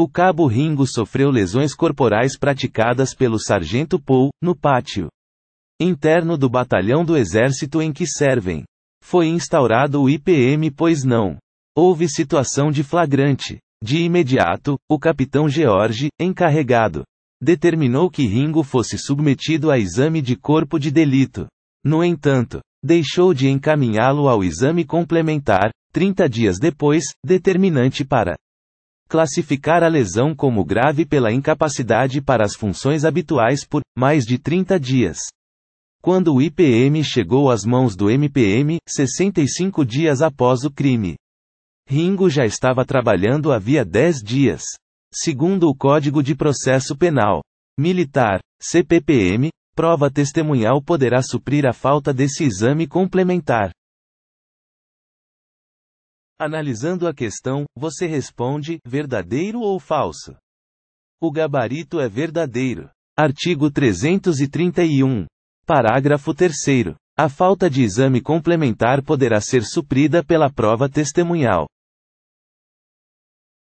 O cabo Ringo sofreu lesões corporais praticadas pelo sargento Paul, no pátio interno do batalhão do exército em que servem. Foi instaurado o IPM pois não houve situação de flagrante. De imediato, o capitão George, encarregado, determinou que Ringo fosse submetido a exame de corpo de delito. No entanto, deixou de encaminhá-lo ao exame complementar, 30 dias depois, determinante para classificar a lesão como grave pela incapacidade para as funções habituais por mais de 30 dias. Quando o IPM chegou às mãos do MPM, 65 dias após o crime. Ringo já estava trabalhando havia 10 dias. Segundo o Código de Processo Penal Militar, CPPM, prova testemunhal poderá suprir a falta desse exame complementar. Analisando a questão, você responde: verdadeiro ou falso? O gabarito é verdadeiro. Artigo 331. Parágrafo 3. A falta de exame complementar poderá ser suprida pela prova testemunhal.